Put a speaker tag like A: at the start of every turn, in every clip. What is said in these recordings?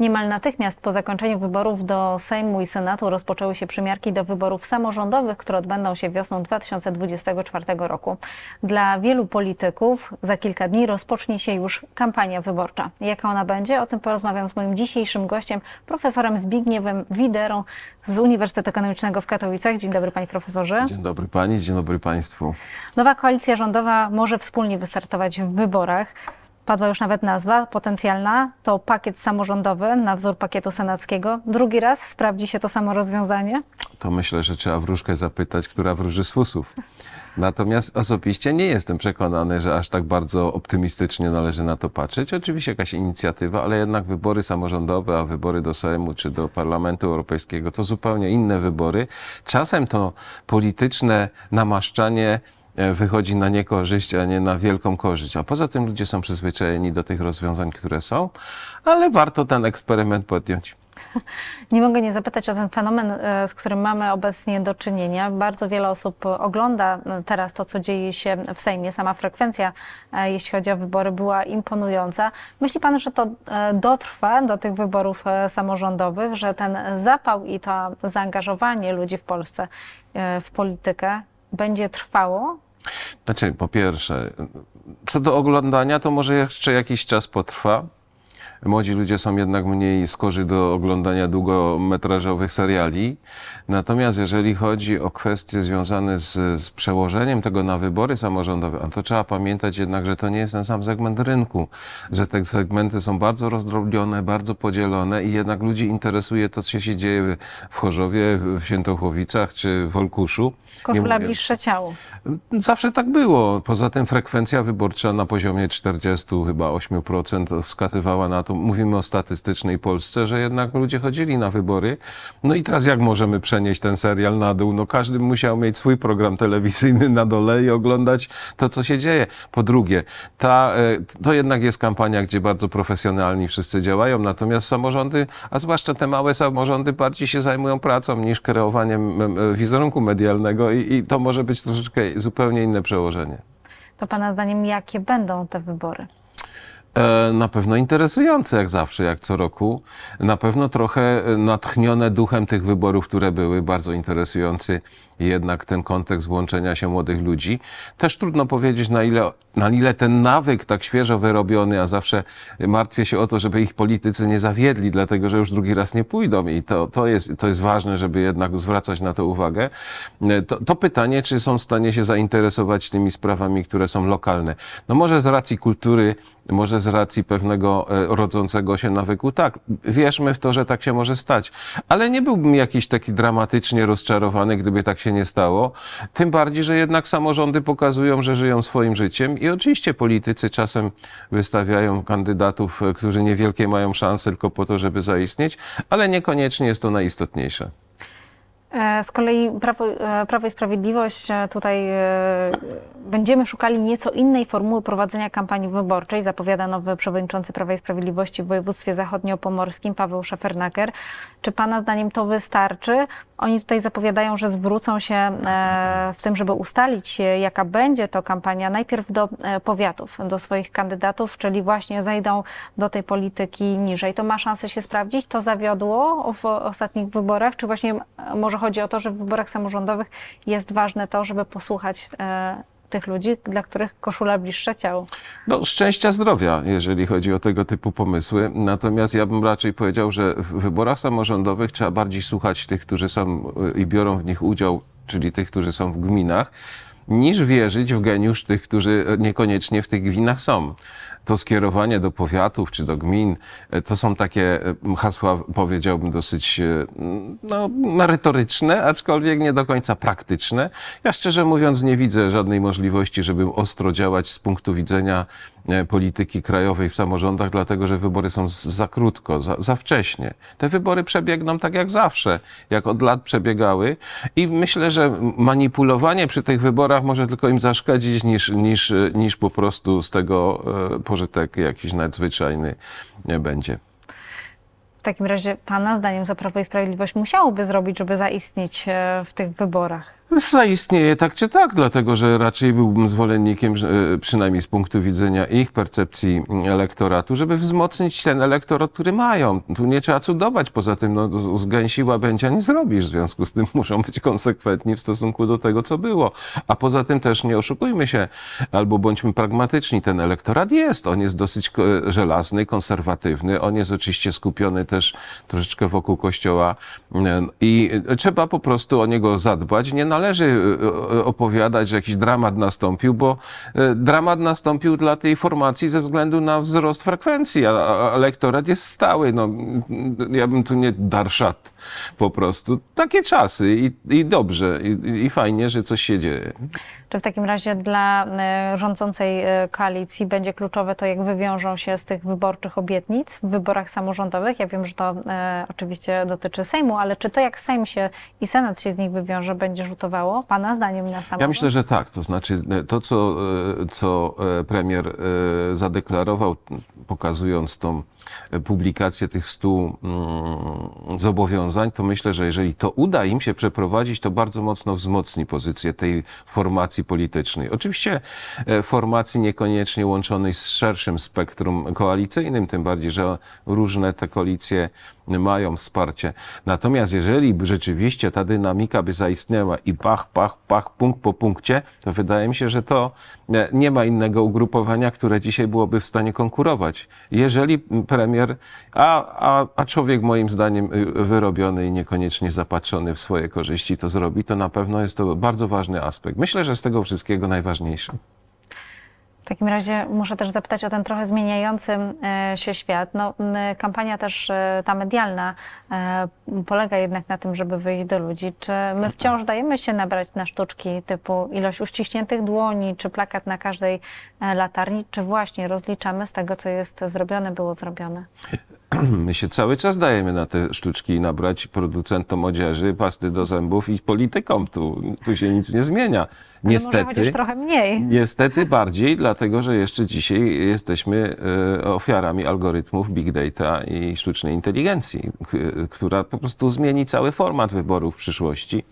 A: Niemal natychmiast po zakończeniu wyborów do Sejmu i Senatu rozpoczęły się przymiarki do wyborów samorządowych, które odbędą się wiosną 2024 roku. Dla wielu polityków za kilka dni rozpocznie się już kampania wyborcza. Jaka ona będzie? O tym porozmawiam z moim dzisiejszym gościem, profesorem Zbigniewem Widerą z Uniwersytetu Ekonomicznego w Katowicach. Dzień dobry, panie profesorze. Dzień
B: dobry pani, dzień dobry państwu.
A: Nowa koalicja rządowa może wspólnie wystartować w wyborach padła już nawet nazwa potencjalna, to pakiet samorządowy na wzór pakietu senackiego. Drugi raz sprawdzi się to samo rozwiązanie?
B: To myślę, że trzeba wróżkę zapytać, która wróży z fusów. Natomiast osobiście nie jestem przekonany, że aż tak bardzo optymistycznie należy na to patrzeć. Oczywiście jakaś inicjatywa, ale jednak wybory samorządowe, a wybory do Sejmu czy do Parlamentu Europejskiego to zupełnie inne wybory. Czasem to polityczne namaszczanie E, wychodzi na niekorzyść, a nie na wielką korzyść. A poza tym ludzie są przyzwyczajeni do tych rozwiązań, które są, ale warto ten eksperyment podjąć.
A: Nie mogę nie zapytać o ten fenomen, e, z którym mamy obecnie do czynienia. Bardzo wiele osób ogląda e, teraz to, co dzieje się w Sejmie. Sama frekwencja, jeśli chodzi o wybory, była imponująca. Myśli Pan, że to dotrwa do tych wyborów samorządowych, że ten zapał i to zaangażowanie ludzi w Polsce w politykę będzie trwało?
B: Znaczy, po pierwsze, co do oglądania, to może jeszcze jakiś czas potrwa młodzi ludzie są jednak mniej skorzy do oglądania długometrażowych seriali. Natomiast jeżeli chodzi o kwestie związane z, z przełożeniem tego na wybory samorządowe, to trzeba pamiętać jednak, że to nie jest ten sam segment rynku, że te segmenty są bardzo rozdrobnione, bardzo podzielone i jednak ludzi interesuje to, co się dzieje w Chorzowie, w Świętochłowicach czy w Olkuszu. Koszula bliższe ciało. Zawsze tak było. Poza tym frekwencja wyborcza na poziomie 40 chyba 8% wskazywała na to, mówimy o statystycznej Polsce, że jednak ludzie chodzili na wybory. No i teraz jak możemy przenieść ten serial na dół? No każdy musiał mieć swój program telewizyjny na dole i oglądać to, co się dzieje. Po drugie, ta, e, to jednak jest kampania, gdzie bardzo profesjonalni wszyscy działają, natomiast samorządy, a zwłaszcza te małe samorządy bardziej się zajmują pracą niż kreowaniem wizerunku medialnego i, i to może być troszeczkę zupełnie inne przełożenie.
A: To Pana zdaniem jakie będą te wybory?
B: E, na pewno interesujące jak zawsze, jak co roku. Na pewno trochę e, natchnione duchem tych wyborów, które były, bardzo interesujący jednak ten kontekst włączenia się młodych ludzi. Też trudno powiedzieć, na ile, na ile ten nawyk tak świeżo wyrobiony, a zawsze martwię się o to, żeby ich politycy nie zawiedli, dlatego że już drugi raz nie pójdą i to, to, jest, to jest ważne, żeby jednak zwracać na to uwagę. E, to, to pytanie, czy są w stanie się zainteresować tymi sprawami, które są lokalne. No może z racji kultury, może z racji pewnego e, rodzącego się nawyku. Tak, wierzmy w to, że tak się może stać. Ale nie byłbym jakiś taki dramatycznie rozczarowany, gdyby tak się nie stało. Tym bardziej, że jednak samorządy pokazują, że żyją swoim życiem i oczywiście politycy czasem wystawiają kandydatów, e, którzy niewielkie mają szanse tylko po to, żeby zaistnieć, ale niekoniecznie jest to najistotniejsze.
A: E, z kolei Prawo, e, Prawo i Sprawiedliwość e, tutaj będziemy szukali nieco innej formuły prowadzenia kampanii wyborczej, zapowiada nowy przewodniczący Prawa i Sprawiedliwości w województwie zachodniopomorskim Paweł Szefernaker. Czy Pana zdaniem to wystarczy? Oni tutaj zapowiadają, że zwrócą się w tym, żeby ustalić, jaka będzie to kampania, najpierw do powiatów, do swoich kandydatów, czyli właśnie zejdą do tej polityki niżej. To ma szansę się sprawdzić? To zawiodło w ostatnich wyborach? Czy właśnie może chodzi o to, że w wyborach samorządowych jest ważne to, żeby posłuchać e, tych ludzi, dla których koszula bliższa ciało.
B: No, szczęścia zdrowia, jeżeli chodzi o tego typu pomysły. Natomiast ja bym raczej powiedział, że w wyborach samorządowych trzeba bardziej słuchać tych, którzy są e, i biorą w nich udział, czyli tych, którzy są w gminach, niż wierzyć w geniusz tych, którzy niekoniecznie w tych gminach są. To skierowanie do powiatów czy do gmin e, to są takie e, hasła, powiedziałbym, dosyć e, no, merytoryczne, aczkolwiek nie do końca praktyczne. Ja szczerze mówiąc nie widzę żadnej możliwości, żeby ostro działać z punktu widzenia polityki krajowej w samorządach, dlatego że wybory są za krótko, za, za wcześnie. Te wybory przebiegną tak jak zawsze, jak od lat przebiegały i myślę, że manipulowanie przy tych wyborach sprawach może tylko im zaszkodzić, niż, niż, niż po prostu z tego e, pożytek jakiś nadzwyczajny będzie.
A: W takim razie Pana zdaniem za Prawo i Sprawiedliwość musiałoby zrobić, żeby zaistnieć e, w tych wyborach?
B: Zaistnieje tak czy tak, dlatego że raczej byłbym zwolennikiem, e, przynajmniej z punktu widzenia ich percepcji mm, elektoratu, żeby wzmocnić ten elektorat, który mają. Tu nie trzeba cudować, poza tym no, zgęsiła będzie nie zrobisz, w związku z tym muszą być konsekwentni w stosunku do tego, co było. A poza tym też nie oszukujmy się, albo bądźmy pragmatyczni, ten elektorat jest, on jest dosyć e, żelazny, konserwatywny, on jest oczywiście skupiony też troszeczkę wokół kościoła e, i trzeba po prostu o niego zadbać, nie na należy e, e, opowiadać, że jakiś dramat nastąpił, bo e, dramat nastąpił dla tej formacji ze względu na wzrost frekwencji, a, elektorat lektorat jest stały. No, ja bym tu nie darszat po prostu. Takie czasy i, i dobrze, i, i fajnie, że coś się dzieje. Czy
A: w takim razie dla y, rządzącej y, koalicji będzie kluczowe to, jak wywiążą się z tych wyborczych obietnic w wyborach samorządowych? Ja wiem, że to e, oczywiście dotyczy Sejmu, ale czy to, jak Sejm się i Senat się z nich wywiąże, będzie rzutowało Pana zdaniem na samorząd? Ja myślę, że
B: tak. To znaczy to, co, co premier zadeklarował, pokazując tą publikację tych stu mm, zobowiązań, rozwiązań, to myślę, że jeżeli to uda im się przeprowadzić, to bardzo mocno wzmocni pozycję tej formacji politycznej. Oczywiście e, formacji niekoniecznie łączonej z szerszym spektrum koalicyjnym, tym bardziej, że różne te koalicje mają wsparcie. Natomiast jeżeli rzeczywiście ta dynamika by zaistniała i pach, pach, pach, punkt po punkcie, to wydaje mi się, że to e, nie ma innego ugrupowania, które dzisiaj byłoby w stanie konkurować. Jeżeli premier, a, a, a człowiek moim zdaniem y, wyrobiony i niekoniecznie zapatrzony w swoje korzyści to zrobi, to na pewno jest to bardzo ważny aspekt. Myślę, że z tego wszystkiego najważniejszy.
A: W takim razie muszę też zapytać o ten trochę zmieniający e, się świat. No, kampania też e, ta medialna e, polega jednak na tym, żeby wyjść do ludzi. Czy my tak, tak. wciąż dajemy się nabrać na sztuczki typu ilość uściśniętych dłoni, czy plakat na każdej latarni, czy właśnie rozliczamy z tego, co jest zrobione, było zrobione?
B: My się cały czas dajemy na te sztuczki nabrać producentom odzieży, pasty do zębów i politykom. Tu, tu się nic nie zmienia. Niestety. Ale może trochę mniej. Niestety bardziej, dlatego że jeszcze dzisiaj jesteśmy e, ofiarami algorytmów big data i sztucznej inteligencji, która po prostu zmieni cały format wyborów w przyszłości.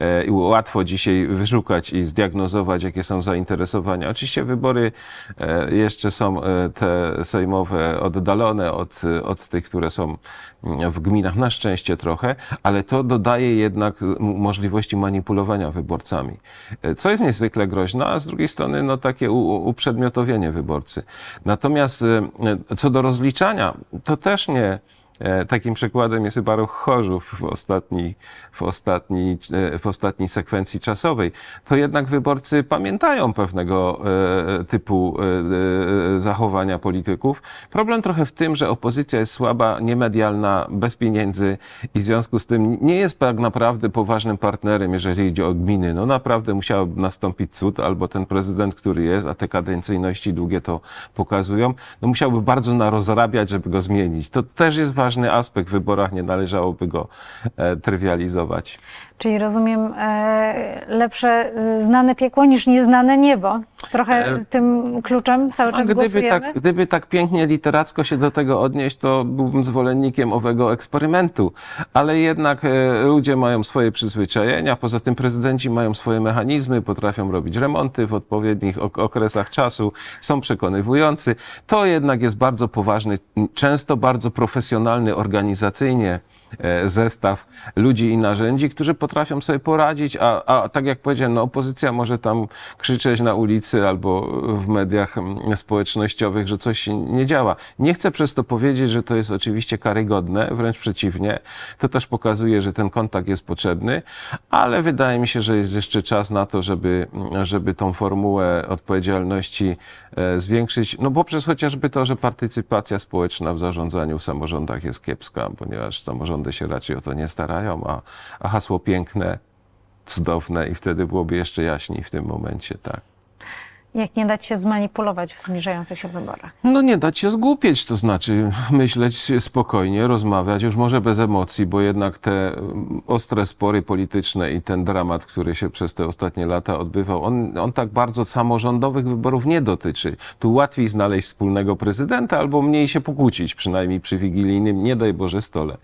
B: E, I łatwo dzisiaj wyszukać i zdiagnozować, jakie są zainteresowania. Oczywiście wybory e, jeszcze są te sejmowe oddalone od, od od tych, które są w gminach, na szczęście trochę, ale to dodaje jednak możliwości manipulowania wyborcami, e, co jest niezwykle groźne, a z drugiej strony no, takie uprzedmiotowienie wyborcy. Natomiast e, e, co do rozliczania, to też nie E, takim przykładem jest baruch Chorzów w ostatniej, w, ostatniej, w ostatniej sekwencji czasowej. To jednak wyborcy pamiętają pewnego e, typu e, zachowania polityków. Problem trochę w tym, że opozycja jest słaba, niemedialna, bez pieniędzy i w związku z tym nie jest tak naprawdę poważnym partnerem, jeżeli idzie o gminy. No naprawdę musiałby nastąpić cud, albo ten prezydent, który jest, a te kadencyjności długie to pokazują, no musiałby bardzo narozrabiać, żeby go zmienić. To też jest ważne ważny aspekt w wyborach, nie należałoby go e, trywializować.
A: Czyli rozumiem e, lepsze e, znane piekło niż nieznane niebo. Trochę e, tym kluczem cały czas gdyby tak- głosujemy? Tak,
B: gdyby tak pięknie literacko się do tego odnieść, to byłbym zwolennikiem owego eksperymentu. Ale jednak ludzie mają swoje przyzwyczajenia, poza tym prezydenci mają swoje mechanizmy, potrafią robić remonty w odpowiednich okresach czasu, są przekonywujący. To jednak jest bardzo poważny, często bardzo profesjonalny organizacyjnie E, zestaw ludzi i narzędzi, którzy potrafią sobie poradzić, a, a tak jak powiedziałem, no opozycja może tam krzyczeć na ulicy albo w mediach mm, społecznościowych, że coś nie działa. Nie chcę przez to powiedzieć, że to jest oczywiście karygodne, wręcz przeciwnie. To też pokazuje, że ten kontakt jest potrzebny, ale wydaje mi się, że jest jeszcze czas na to, żeby, mm, żeby tą formułę odpowiedzialności e, zwiększyć, no poprzez chociażby to, że partycypacja społeczna w zarządzaniu w samorządach jest kiepska, ponieważ samorząd samorządy się raczej o to nie starają, a, a hasło piękne, cudowne i wtedy byłoby jeszcze jaśniej w tym momencie, tak.
A: Jak nie dać się zmanipulować w zbliżających się wyborach?
B: No nie dać się zgłupieć, to znaczy myśleć spokojnie, rozmawiać, już może bez emocji, bo jednak te mm, ostre spory polityczne i ten dramat, który się przez te ostatnie lata odbywał, on, on tak bardzo samorządowych wyborów nie dotyczy. Tu łatwiej znaleźć wspólnego prezydenta albo mniej się pokłócić, przynajmniej przy wigilijnym, nie daj Boże, stole.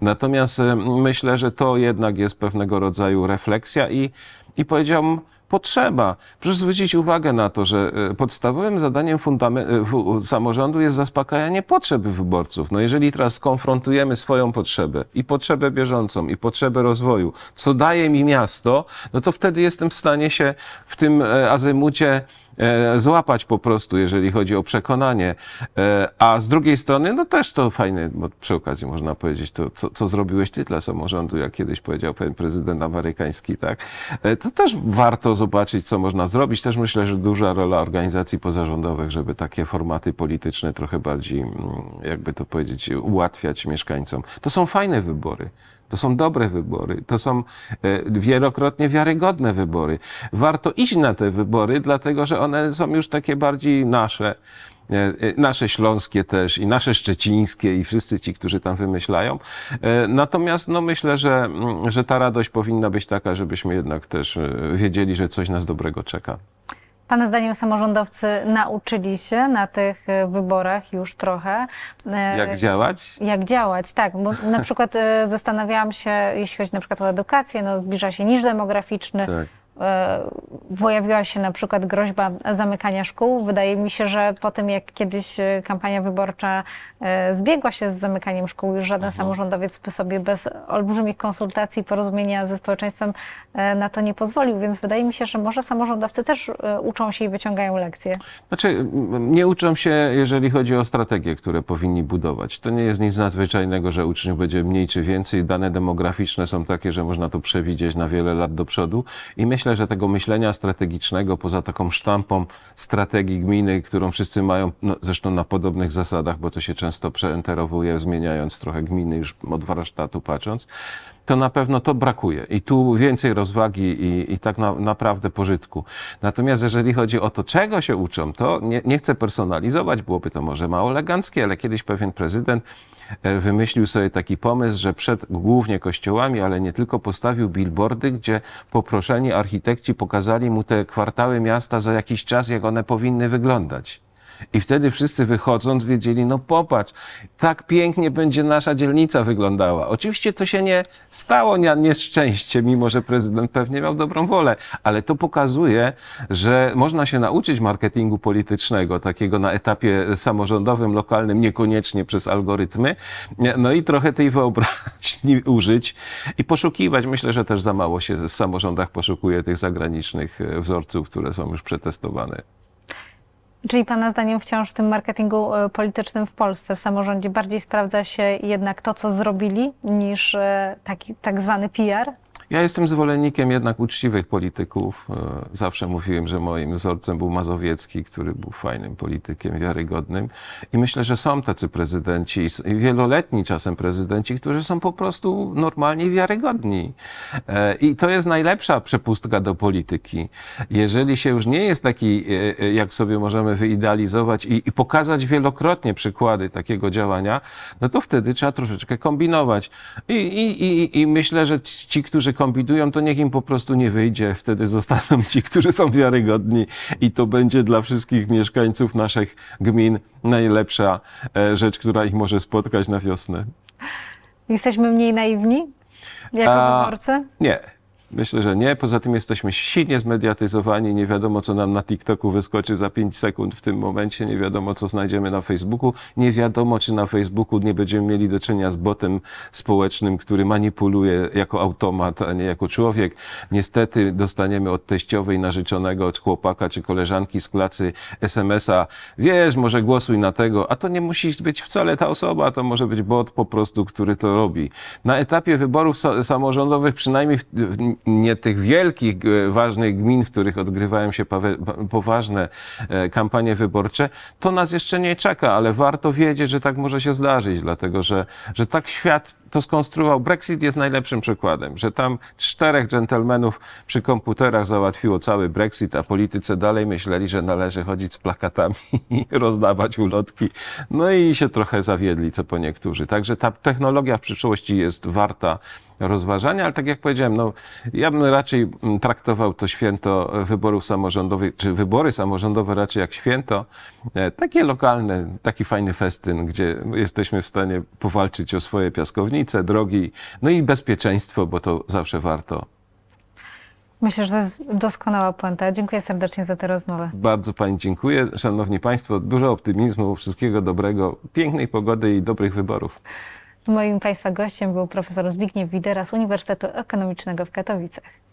B: Natomiast myślę, że to jednak jest pewnego rodzaju refleksja i, i powiedziałbym, Potrzeba. Proszę zwrócić uwagę na to, że e, podstawowym zadaniem e, samorządu jest zaspokajanie potrzeb wyborców. No jeżeli teraz skonfrontujemy swoją potrzebę i potrzebę bieżącą, i potrzebę rozwoju, co daje mi miasto, no to wtedy jestem w stanie się w tym e, azymucie E, złapać po prostu, jeżeli chodzi o przekonanie. E, a z drugiej strony, no też to fajne, bo przy okazji można powiedzieć to, co, co zrobiłeś ty dla samorządu, jak kiedyś powiedział pewien prezydent amerykański, tak? E, to też warto zobaczyć, co można zrobić. Też myślę, że duża rola organizacji pozarządowych, żeby takie formaty polityczne trochę bardziej, mm, jakby to powiedzieć, ułatwiać mieszkańcom. To są fajne wybory. To są dobre wybory, to są e, wielokrotnie wiarygodne wybory. Warto iść na te wybory, dlatego że one są już takie bardziej nasze e, e, nasze śląskie też i nasze szczecińskie i wszyscy ci, którzy tam wymyślają. Natomiast no myślę, że, mm, że ta radość powinna być taka, żebyśmy jednak też wiedzieli, że coś nas dobrego czeka.
A: Pana zdaniem samorządowcy nauczyli się na tych e, wyborach już trochę. E, Jak działać? Jak działać, tak. Bo na przykład e, zastanawiałam się, jeśli chodzi na przykład o edukację, no zbliża się niż demograficzny. Tak E, pojawiła się na przykład groźba zamykania szkół. Wydaje mi się, że po tym jak kiedyś e, kampania wyborcza e, zbiegła się z zamykaniem szkół, już żaden Aha. Mhm. samorządowiec by sobie bez olbrzymich konsultacji i porozumienia ze społeczeństwem na to nie pozwolił, więc wydaje mi się, że może samorządowcy też uczą się i wyciągają lekcje.
B: Znaczy, nie uczą się, jeżeli chodzi o strategie, które powinni budować. To nie jest nic nadzwyczajnego, że uczniów będzie mniej czy więcej. Dane demograficzne są takie, że można to przewidzieć na wiele lat do przodu i myślę, myślę, że tego myślenia strategicznego, poza taką sztampą strategii gminy, którą wszyscy mają, no, zresztą na podobnych zasadach, bo to się często przeenterowuje, zmieniając trochę gminy już od warsztatu patrząc, to na pewno to brakuje i tu więcej rozwagi i, i tak na, naprawdę pożytku. Natomiast jeżeli chodzi o to, czego się uczą, to nie, nie chcę personalizować, byłoby to może mało eleganckie, ale kiedyś pewien prezydent e, wymyślił sobie taki pomysł, że przed głównie kościołami, ale nie tylko, postawił billboardy, gdzie poproszeni architekci pokazali mu te kwartały miasta za jakiś czas, jak one powinny wyglądać. I wtedy wszyscy wychodząc wiedzieli, no popatrz, tak pięknie będzie nasza dzielnica wyglądała. Oczywiście to się nie stało na nieszczęście, mimo że prezydent pewnie miał dobrą wolę, ale to pokazuje, że można się nauczyć marketingu politycznego, takiego na etapie samorządowym, lokalnym, niekoniecznie przez algorytmy, no i trochę tej wyobraźni użyć i poszukiwać. Myślę, że też za mało się w samorządach poszukuje tych zagranicznych wzorców, które są już przetestowane.
A: Czyli Pana zdaniem wciąż w tym marketingu e, politycznym w Polsce, w samorządzie bardziej sprawdza się jednak to, co zrobili, niż e, taki tak zwany PR?
B: Ja jestem zwolennikiem jednak uczciwych polityków. E, zawsze mówiłem, że moim wzorcem był Mazowiecki, który był fajnym politykiem, wiarygodnym. I myślę, że są tacy prezydenci, wieloletni czasem prezydenci, którzy są po prostu normalni wiarygodni. E, I to jest najlepsza przepustka do polityki. Jeżeli się już nie jest taki, e, jak sobie możemy wyidealizować i, i pokazać wielokrotnie przykłady takiego działania, no to wtedy trzeba troszeczkę kombinować. I, i, i, i myślę, że ci, którzy Kombinują, to niech im po prostu nie wyjdzie. Wtedy zostaną ci, którzy są wiarygodni i to będzie dla wszystkich mieszkańców naszych gmin najlepsza e, rzecz, która ich może spotkać na wiosnę.
A: Jesteśmy mniej naiwni jako A, wyborcy?
B: Nie. Myślę, że nie. Poza tym jesteśmy silnie zmediatyzowani. Nie wiadomo, co nam na TikToku wyskoczy za 5 sekund w tym momencie. Nie wiadomo, co znajdziemy na Facebooku. Nie wiadomo, czy na Facebooku nie będziemy mieli do czynienia z botem społecznym, który manipuluje jako automat, a nie jako człowiek. Niestety dostaniemy od teściowej narzeczonego, od chłopaka czy koleżanki z klasy SMS-a. Wiesz, może głosuj na tego, a to nie musi być wcale ta osoba, to może być bot po prostu, który to robi. Na etapie wyborów samorządowych, przynajmniej w, w nie tych wielkich, e, ważnych gmin, w których odgrywają się poważne e, kampanie wyborcze, to nas jeszcze nie czeka, ale warto wiedzieć, że tak może się zdarzyć, dlatego że, że tak świat to skonstruował. Brexit jest najlepszym przykładem, że tam czterech dżentelmenów przy komputerach załatwiło cały Brexit, a politycy dalej myśleli, że należy chodzić z plakatami i rozdawać ulotki. No i się trochę zawiedli, co po niektórzy. Także ta technologia w przyszłości jest warta rozważania, ale tak jak powiedziałem, no, ja bym raczej mm, traktował to święto wyborów samorządowych, czy wybory samorządowe raczej jak święto, e, takie lokalne, taki fajny festyn, gdzie jesteśmy w stanie powalczyć o swoje piaskownice, drogi, no i bezpieczeństwo, bo to zawsze warto.
A: Myślę, że to jest doskonała puenta. Dziękuję serdecznie za tę rozmowę.
B: Bardzo Pani dziękuję. Szanowni Państwo, dużo optymizmu, wszystkiego dobrego, pięknej pogody i dobrych wyborów.
A: Moim Państwa gościem był profesor Zbigniew Widera z Uniwersytetu Ekonomicznego w Katowicach.